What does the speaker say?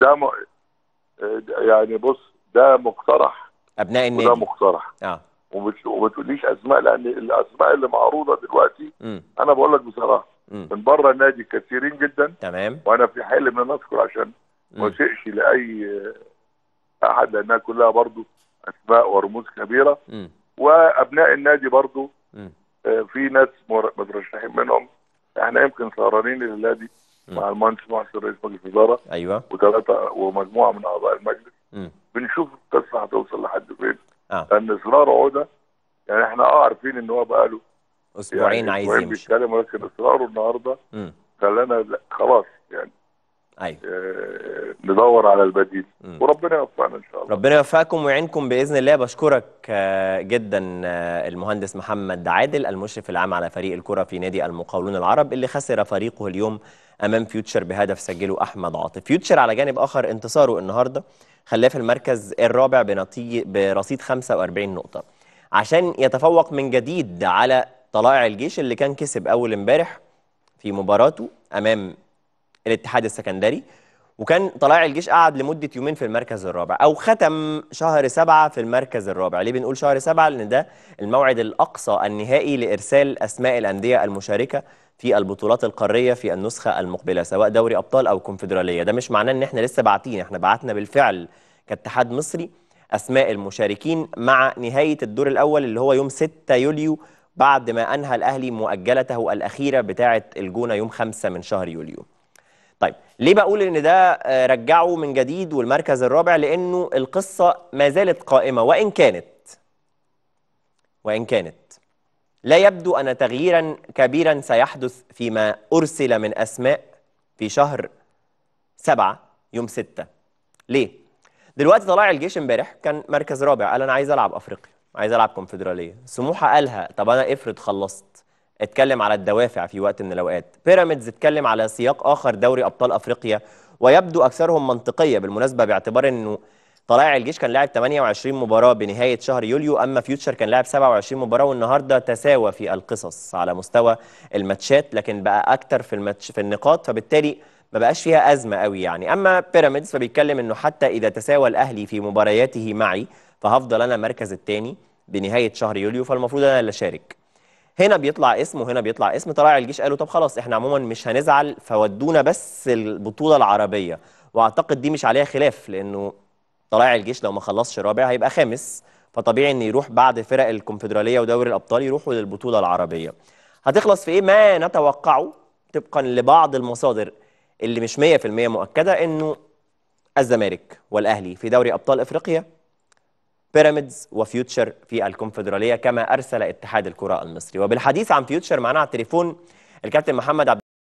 ده م... يعني بص ده مقترح ابناء النادي ده مقترح اه وبت... وبتقوليش اسماء لان الاسماء اللي معروضه دلوقتي م. انا بقول لك بصراحه م. من بره النادي كثيرين جدا تمام وانا في حال ان انا اذكر عشان ما اسيئش لاي احد لانها كلها برضو اسماء ورموز كبيره م. وابناء النادي برضو م. آه، في ناس مترشحين منهم احنا يمكن سهرانين النادي مع المهندس محسن رئيس مجلس الاداره ايوه وثلاثه ومجموعه من اعضاء المجلس م. بنشوف القصه هتوصل لحد فين آه. لان اصرار عوده يعني احنا اه عارفين ان هو بقى له اسبوعين يعني عايز يمشي بيتكلم ولكن اصراره النهارده خلانا خلاص يعني ايوه آه، ندور على البديل م. وربنا يوفقنا ان شاء الله ربنا يوفقكم ويعينكم باذن الله بشكرك آه، جدا آه، المهندس محمد عادل المشرف العام على فريق الكره في نادي المقاولون العرب اللي خسر فريقه اليوم امام فيوتشر بهدف سجله احمد عاطف فيوتشر على جانب اخر انتصاره النهارده خلاه في المركز الرابع بنتيجه برصيد 45 نقطه عشان يتفوق من جديد على طلائع الجيش اللي كان كسب اول امبارح في مباراته امام الاتحاد السكندري وكان طلائع الجيش قعد لمدة يومين في المركز الرابع أو ختم شهر سبعة في المركز الرابع ليه بنقول شهر سبعة؟ لأن ده الموعد الأقصى النهائي لإرسال أسماء الأندية المشاركة في البطولات القارية في النسخة المقبلة سواء دوري أبطال أو كونفدرالية ده مش معناه إن إحنا لسه باعتين إحنا بعتنا بالفعل كاتحاد مصري أسماء المشاركين مع نهاية الدور الأول اللي هو يوم 6 يوليو بعد ما أنهى الأهلي مؤجلته الأخيرة بتاعة الجونة يوم 5 من شهر يوليو طيب ليه بقول ان ده آه، رجعه من جديد والمركز الرابع لانه القصه ما زالت قائمه وان كانت وان كانت لا يبدو ان تغييرا كبيرا سيحدث فيما ارسل من اسماء في شهر سبعة يوم ستة ليه؟ دلوقتي طلع الجيش امبارح كان مركز رابع قال انا عايز العب افريقيا عايز العب كونفدراليه سموحه قالها طب انا افرض خلصت اتكلم على الدوافع في وقت من الاوقات بيراميدز اتكلم على سياق اخر دوري ابطال افريقيا ويبدو اكثرهم منطقيه بالمناسبه باعتبار انه طلائع الجيش كان لاعب 28 مباراه بنهايه شهر يوليو اما فيوتشر كان لاعب 27 مباراه والنهارده تساوى في القصص على مستوى الماتشات لكن بقى اكتر في الماتش في النقاط فبالتالي ما بقاش فيها ازمه قوي يعني اما بيراميدز فبيتكلم انه حتى اذا تساوى الاهلي في مبارياته معي فهفضل انا المركز الثاني بنهايه شهر يوليو فالمفروض انا اللي اشارك هنا بيطلع اسم وهنا بيطلع اسم طلائع الجيش قالوا طب خلاص احنا عموما مش هنزعل فودونا بس البطوله العربيه واعتقد دي مش عليها خلاف لانه طلائع الجيش لو ما خلصش رابع هيبقى خامس فطبيعي ان يروح بعد فرق الكونفدراليه ودوري الابطال يروحوا للبطوله العربيه هتخلص في ايه ما نتوقعه طبقا لبعض المصادر اللي مش 100% مؤكده انه الزمالك والاهلي في دوري ابطال افريقيا بيراميدز وفيوتشر في الكونفدرالية كما أرسل اتحاد الكرة المصري وبالحديث عن فيوتشر معنا على التليفون الكابتن محمد عبد